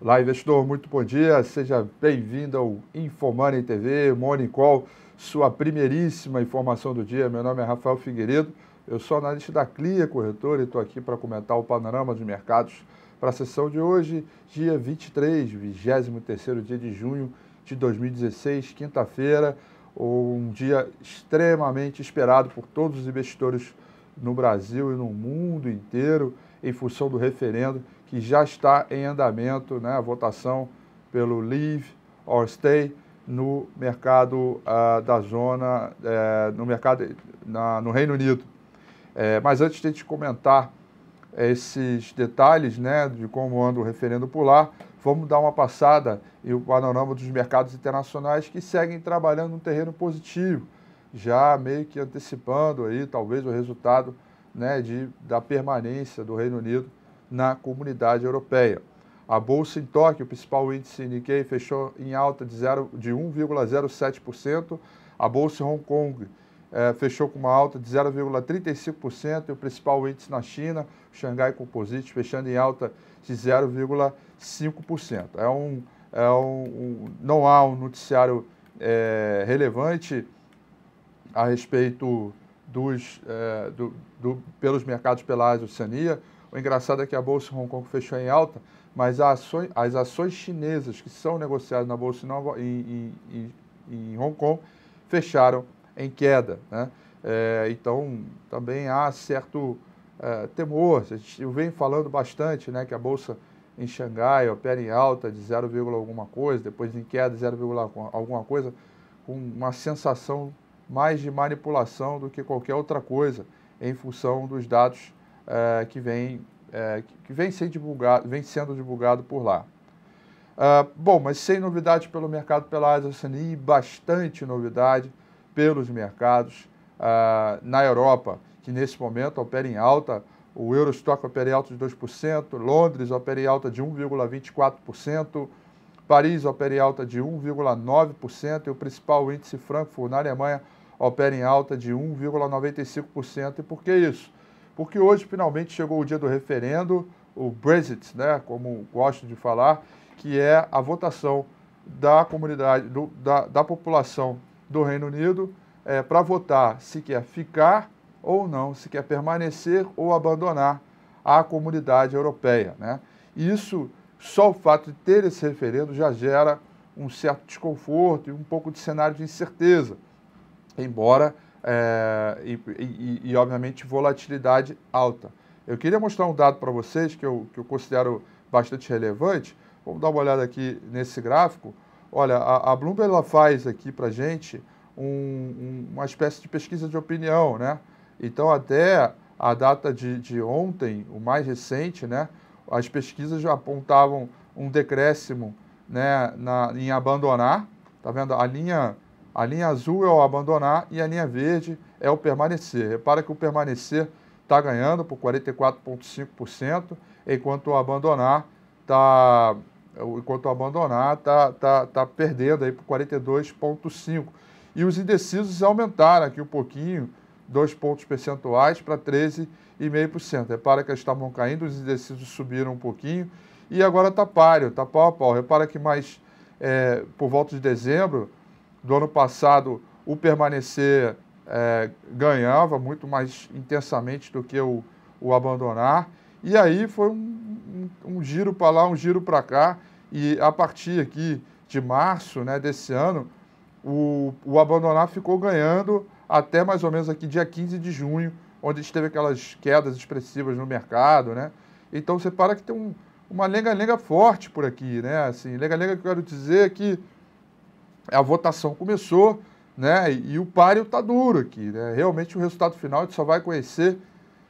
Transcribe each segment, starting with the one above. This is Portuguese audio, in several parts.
Lá, investidor, muito bom dia. Seja bem-vindo ao Infomoney TV, Money Call, sua primeiríssima informação do dia. Meu nome é Rafael Figueiredo, eu sou analista da Clia Corretora e estou aqui para comentar o panorama de mercados para a sessão de hoje, dia 23, 23º dia de junho de 2016, quinta-feira, um dia extremamente esperado por todos os investidores no Brasil e no mundo inteiro em função do referendo que já está em andamento, né, a votação pelo Leave or Stay no mercado uh, da zona, uh, no mercado na, no Reino Unido. Eh, mas antes de a gente comentar eh, esses detalhes né, de como anda o referendo por lá, vamos dar uma passada e o panorama dos mercados internacionais que seguem trabalhando no terreno positivo, já meio que antecipando aí talvez o resultado né, de, da permanência do Reino Unido na comunidade europeia. A bolsa em Tóquio, o principal índice Nikkei, fechou em alta de, de 1,07%. A bolsa em Hong Kong eh, fechou com uma alta de 0,35%. E o principal índice na China, o Xangai Composite, fechando em alta de 0,5%. É um, é um, um, não há um noticiário eh, relevante a respeito dos, eh, do, do, pelos mercados pela Ásia e Oceania. O engraçado é que a Bolsa em Hong Kong fechou em alta, mas ações, as ações chinesas que são negociadas na Bolsa em, em, em Hong Kong fecharam em queda. Né? É, então, também há certo é, temor. Eu venho falando bastante né, que a Bolsa em Xangai opera em alta de 0, alguma coisa, depois em queda de 0, alguma coisa, com uma sensação mais de manipulação do que qualquer outra coisa, em função dos dados eh, que, vem, eh, que vem, ser divulgado, vem sendo divulgado por lá. Uh, bom, mas sem novidade pelo mercado pela ASACNI, bastante novidade pelos mercados uh, na Europa, que nesse momento opera em alta. O Eurostock opera em alta de 2%, Londres opera em alta de 1,24%, Paris opera em alta de 1,9% e o principal índice Frankfurt na Alemanha opera em alta de 1,95%. E por que isso? porque hoje finalmente chegou o dia do referendo, o Brexit, né, como gosto de falar, que é a votação da comunidade, do, da, da população do Reino Unido é, para votar se quer ficar ou não, se quer permanecer ou abandonar a comunidade europeia. Né? Isso, só o fato de ter esse referendo já gera um certo desconforto e um pouco de cenário de incerteza, embora é, e, e, e, obviamente, volatilidade alta. Eu queria mostrar um dado para vocês que eu, que eu considero bastante relevante. Vamos dar uma olhada aqui nesse gráfico. Olha, a, a Bloomberg ela faz aqui para a gente um, um, uma espécie de pesquisa de opinião, né? Então, até a data de, de ontem, o mais recente, né? As pesquisas já apontavam um decréscimo né, na, em abandonar. Tá vendo? A linha a linha azul é o abandonar e a linha verde é o permanecer. Repara que o permanecer está ganhando por 44,5%, enquanto o abandonar está enquanto o abandonar está tá, tá perdendo aí por 42,5%. E os indecisos aumentaram aqui um pouquinho, dois pontos percentuais para 13,5%. Repara que eles estavam caindo, os indecisos subiram um pouquinho e agora está páreo, está pau a pau. Repara que mais é, por volta de dezembro, do ano passado, o permanecer é, ganhava muito mais intensamente do que o, o abandonar. E aí foi um, um, giro para lá, um giro para cá. E a partir aqui de março né, desse ano, o, o abandonar ficou ganhando até mais ou menos aqui dia 15 de junho, onde a gente teve aquelas quedas expressivas no mercado, né? Então você para que tem um, uma lenga-lenga forte por aqui, né? Assim, lenga-lenga que eu quero dizer que a votação começou, né? E, e o páreo está duro aqui, né? Realmente o resultado final a gente só vai conhecer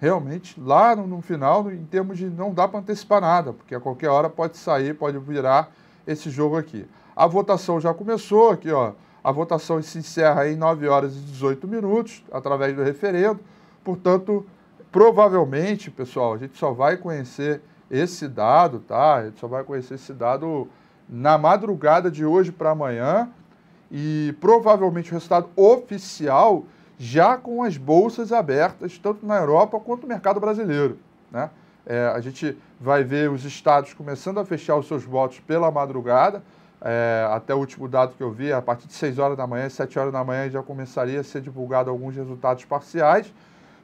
realmente lá no, no final, em termos de não dá para antecipar nada, porque a qualquer hora pode sair, pode virar esse jogo aqui. A votação já começou aqui, ó. A votação se encerra em 9 horas e 18 minutos, através do referendo. Portanto, provavelmente, pessoal, a gente só vai conhecer esse dado, tá? A gente só vai conhecer esse dado na madrugada de hoje para amanhã, e provavelmente o resultado oficial já com as bolsas abertas, tanto na Europa quanto no mercado brasileiro. Né? É, a gente vai ver os estados começando a fechar os seus votos pela madrugada, é, até o último dado que eu vi, a partir de 6 horas da manhã, 7 horas da manhã já começaria a ser divulgado alguns resultados parciais,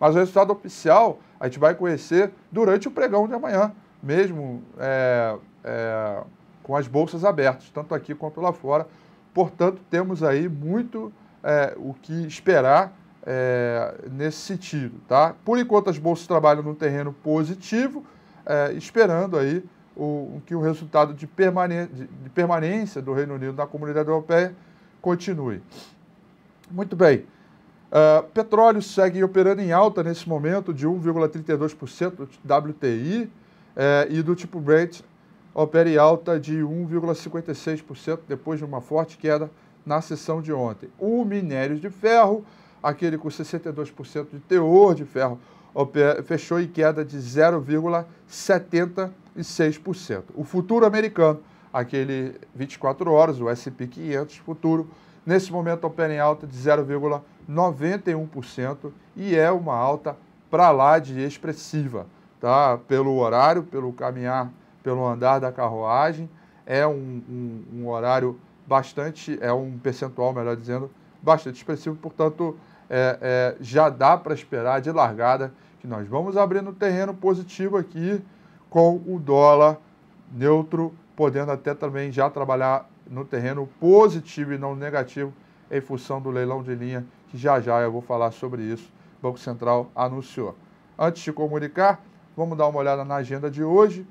mas o resultado oficial a gente vai conhecer durante o pregão de amanhã, mesmo é, é com as bolsas abertas, tanto aqui quanto lá fora. Portanto, temos aí muito é, o que esperar é, nesse sentido. Tá? Por enquanto, as bolsas trabalham num terreno positivo, é, esperando aí o, que o resultado de, permane de permanência do Reino Unido na comunidade europeia continue. Muito bem. Uh, petróleo segue operando em alta nesse momento de 1,32% do WTI uh, é, e do tipo Brent opera em alta de 1,56% depois de uma forte queda na sessão de ontem. O minério de ferro, aquele com 62% de teor de ferro, fechou em queda de 0,76%. O futuro americano, aquele 24 horas, o S&P 500 futuro, nesse momento opera em alta de 0,91% e é uma alta para lá de expressiva, tá? Pelo horário, pelo caminhar pelo andar da carruagem. É um, um, um horário bastante, é um percentual, melhor dizendo, bastante expressivo, portanto, é, é, já dá para esperar de largada que nós vamos abrir no terreno positivo aqui com o dólar neutro, podendo até também já trabalhar no terreno positivo e não negativo em função do leilão de linha, que já já eu vou falar sobre isso, o Banco Central anunciou. Antes de comunicar, vamos dar uma olhada na agenda de hoje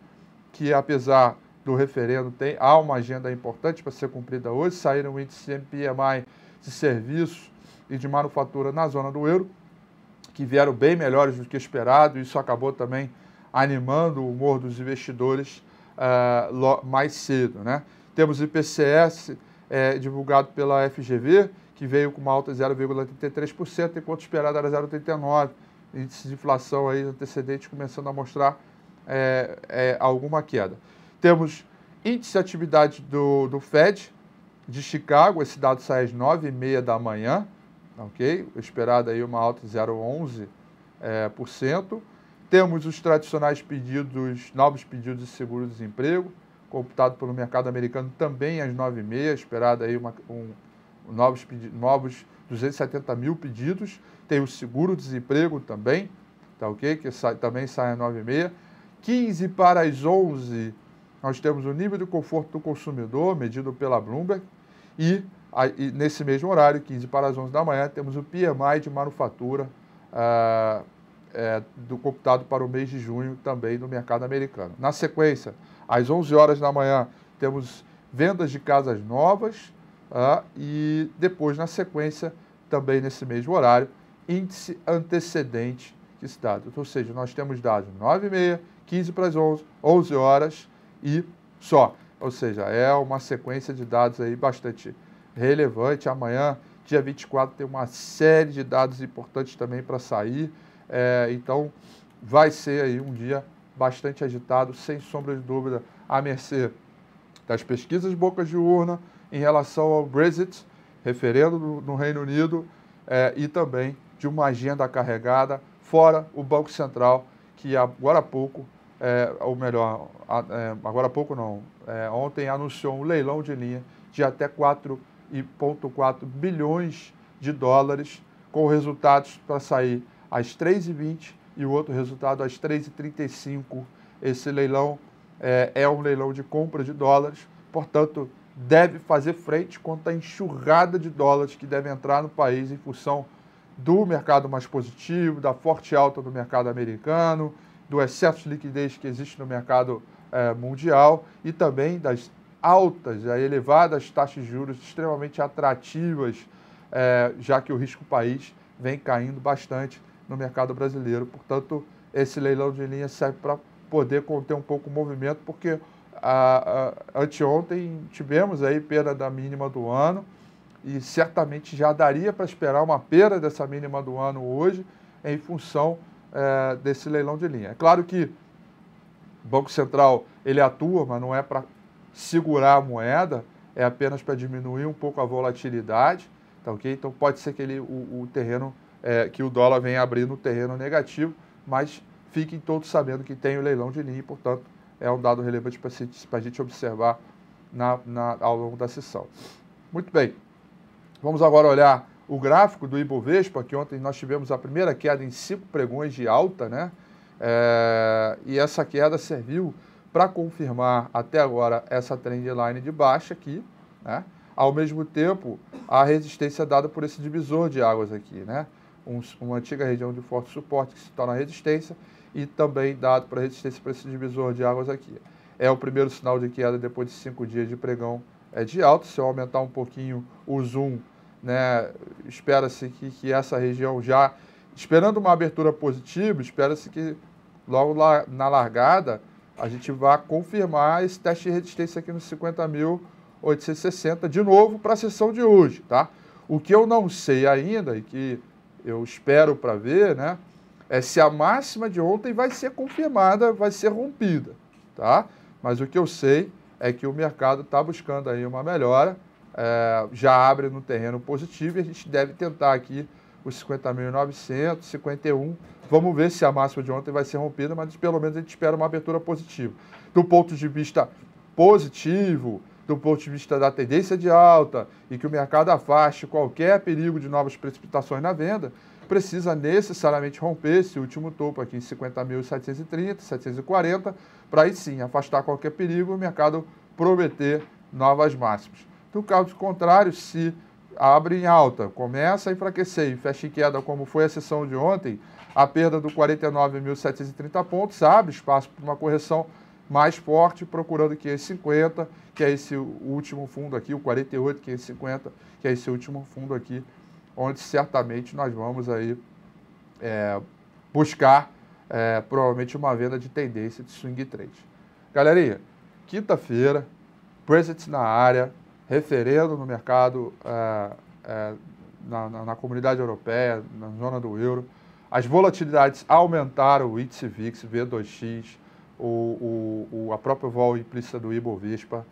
que apesar do referendo, tem, há uma agenda importante para ser cumprida hoje. Saíram o índice MPMI de serviços e de manufatura na zona do euro, que vieram bem melhores do que esperado. Isso acabou também animando o humor dos investidores uh, mais cedo. Né? Temos o IPCS eh, divulgado pela FGV, que veio com uma alta de 0,33%, enquanto esperado era 0,39%. Índice de inflação aí, antecedente começando a mostrar é, é, alguma queda. Temos índice de atividade do, do Fed de Chicago, esse dado sai às 9h30 da manhã, ok? Esperada aí uma alta de 0,11%. É, por cento. Temos os tradicionais pedidos, novos pedidos de seguro-desemprego, computado pelo mercado americano também às 9h30, esperada aí uma, um, novos, novos 270 mil pedidos. Tem o seguro-desemprego também, tá ok? Que sai, também sai às 9h30. 15 para as 11, nós temos o nível de conforto do consumidor, medido pela Bloomberg, e, e nesse mesmo horário, 15 para as 11 da manhã, temos o PMI de manufatura ah, é, do computado para o mês de junho, também no mercado americano. Na sequência, às 11 horas da manhã, temos vendas de casas novas ah, e depois, na sequência, também nesse mesmo horário, índice antecedente de estado, Ou seja, nós temos dados 9 e meia, 15 para as 11, 11 horas e só. Ou seja, é uma sequência de dados aí bastante relevante. Amanhã, dia 24, tem uma série de dados importantes também para sair. É, então, vai ser aí um dia bastante agitado, sem sombra de dúvida, à mercê das pesquisas bocas de urna em relação ao Brexit, referendo no, Reino Unido, é, e também de uma agenda carregada, fora o Banco Central, que agora há pouco é, ou melhor, a, é, agora há pouco não, é, ontem anunciou um leilão de linha de até 4,4 bilhões de dólares, com resultados para sair às 3h20 e o outro resultado às 3h35. Esse leilão é, é um leilão de compra de dólares, portanto, deve fazer frente contra a enxurrada de dólares que deve entrar no país em função do mercado mais positivo, da forte alta do mercado americano, do excesso de liquidez que existe no mercado eh, mundial e também das altas, eh, elevadas taxas de juros extremamente atrativas, eh, já que o risco país vem caindo bastante no mercado brasileiro. Portanto, esse leilão de linha serve para poder conter um pouco o movimento, porque a, ah, a, ah, anteontem tivemos aí perda da mínima do ano e certamente já daria para esperar uma perda dessa mínima do ano hoje em função é, desse leilão de linha. É claro que o Banco Central ele atua, mas não é para segurar a moeda, é apenas para diminuir um pouco a volatilidade, tá ok? Então pode ser que ele, o, o terreno, é, que o dólar venha abrindo um terreno negativo, mas fiquem todos sabendo que tem o leilão de linha e, portanto, é um dado relevante para a gente observar na, na, ao longo da sessão. Muito bem, vamos agora olhar o gráfico do Ibovespa, que ontem nós tivemos a primeira queda em cinco pregões de alta, né? É, e essa queda serviu para confirmar até agora essa line de baixa aqui, né? Ao mesmo tempo, a resistência dada por esse divisor de águas aqui, né? Um, uma antiga região de forte suporte que se torna resistência e também dado para resistência para esse divisor de águas aqui. É o primeiro sinal de queda depois de cinco dias de pregão é de alta. Se eu aumentar um pouquinho o zoom, né? Espera-se que, que essa região já, esperando uma abertura positiva, espera-se que logo lá, na largada a gente vá confirmar esse teste de resistência aqui nos 50.860 de novo para a sessão de hoje, tá? O que eu não sei ainda e que eu espero para ver, né, é se a máxima de ontem vai ser confirmada, vai ser rompida, tá? Mas o que eu sei é que o mercado está buscando aí uma melhora é, já abre no terreno positivo e a gente deve tentar aqui os 50.900, Vamos ver se a máxima de ontem vai ser rompida, mas pelo menos a gente espera uma abertura positiva. Do ponto de vista positivo, do ponto de vista da tendência de alta e que o mercado afaste qualquer perigo de novas precipitações na venda, precisa necessariamente romper esse último topo aqui em 50.730, 740, para aí sim afastar qualquer perigo e o mercado prometer novas máximas. No caso contrário, se abre em alta, começa a enfraquecer e fecha em queda, como foi a sessão de ontem, a perda do 49.730 pontos abre espaço para uma correção mais forte, procurando que 50, que é esse último fundo aqui, o 48, que é esse que é esse último fundo aqui, onde certamente nós vamos aí é, buscar é, provavelmente uma venda de tendência de swing trade. Galerinha, quinta-feira, presence na área, referendo no mercado, é, é, na, na, na, comunidade europeia, na zona do euro. As volatilidades aumentaram o índice VIX, V2X, o, o, o, a própria vol implícita do Ibovespa.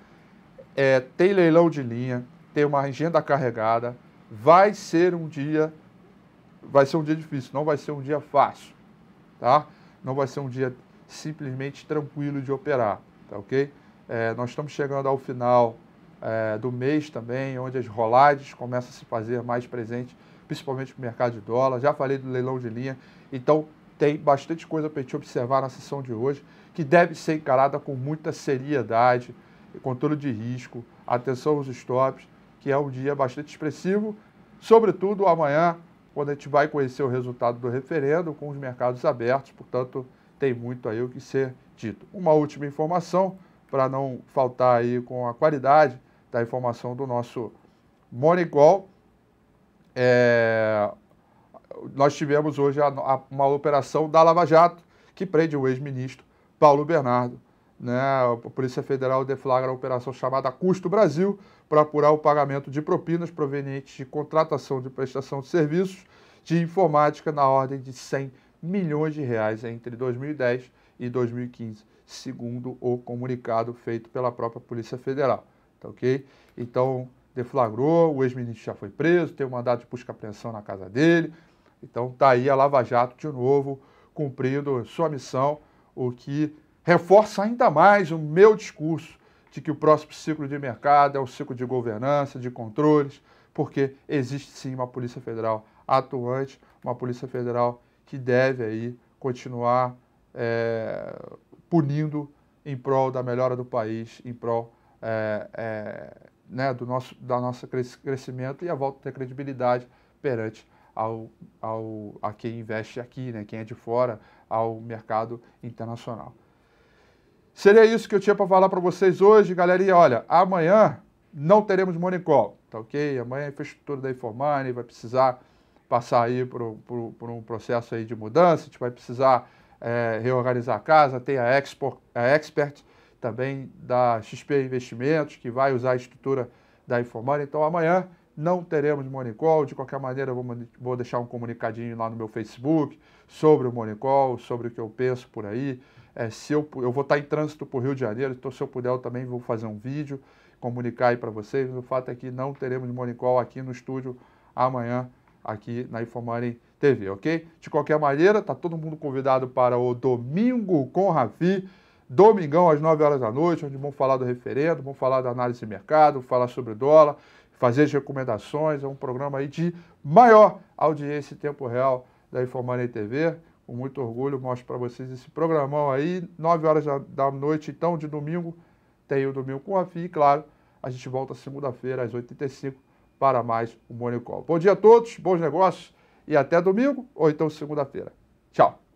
É, tem leilão de linha, tem uma agenda carregada. Vai ser um dia, vai ser um dia difícil, não vai ser um dia fácil, tá? Não vai ser um dia simplesmente tranquilo de operar, tá ok? É, nós estamos chegando ao final é, do mês também, onde as rolades começam a se fazer mais presentes, principalmente no mercado de dólar. Já falei do leilão de linha. Então, tem bastante coisa para a gente observar na sessão de hoje, que deve ser encarada com muita seriedade, controle de risco, atenção aos stops, que é um dia bastante expressivo, sobretudo amanhã, quando a gente vai conhecer o resultado do referendo com os mercados abertos, portanto, tem muito aí o que ser dito. Uma última informação, para não faltar aí com a qualidade, da informação do nosso Monicol. É, nós tivemos hoje a, a, uma operação da Lava Jato que prende o ex-ministro Paulo Bernardo. Né? A Polícia Federal deflagra a operação chamada Custo Brasil para apurar o pagamento de propinas provenientes de contratação de prestação de serviços de informática na ordem de 100 milhões de reais entre 2010 e 2015, segundo o comunicado feito pela própria Polícia Federal. Tá ok? Então, deflagrou, o ex-ministro já foi preso, tem um mandado de busca e apreensão na casa dele. Então, tá aí a Lava Jato de novo cumprindo sua missão, o que reforça ainda mais o meu discurso de que o próximo ciclo de mercado é o ciclo de governança, de controles, porque existe sim uma Polícia Federal atuante, uma Polícia Federal que deve aí continuar é, punindo em prol da melhora do país, em prol é, é, né, do nosso da nossa crescimento e a volta da ter credibilidade perante ao, ao, a quem investe aqui, né, quem é de fora, ao mercado internacional. Seria isso que eu tinha para falar para vocês hoje, galerinha. Olha, amanhã não teremos Morning Call, tá ok? Amanhã a infraestrutura da Informani vai precisar passar aí por, por, por, um processo aí de mudança, a gente vai precisar é, reorganizar a casa, tem a Expert, a Expert também da XP Investimentos, que vai usar a estrutura da Informária. Então, amanhã não teremos Call De qualquer maneira, vou, vou deixar um comunicadinho lá no meu Facebook sobre o Call sobre o que eu penso por aí. É, se eu, eu vou estar em trânsito para o Rio de Janeiro, então se eu puder, eu também vou fazer um vídeo, comunicar aí para vocês. O fato é que não teremos Call aqui no estúdio amanhã, aqui na Infomoney TV, ok? De qualquer maneira, tá todo mundo convidado para o Domingo com Rafi. Domingão, às 9 horas da noite, onde vão falar do referendo, vão falar da análise de mercado, falar sobre o dólar, fazer as recomendações. É um programa aí de maior audiência em tempo real da Informanei TV. Com muito orgulho, mostro para vocês esse programão aí. 9 horas da noite, então, de domingo, tem o Domingo com a FI. E, claro, a gente volta segunda-feira, às 8h35, para mais o Money Bom dia a todos, bons negócios e até domingo ou então segunda-feira. Tchau!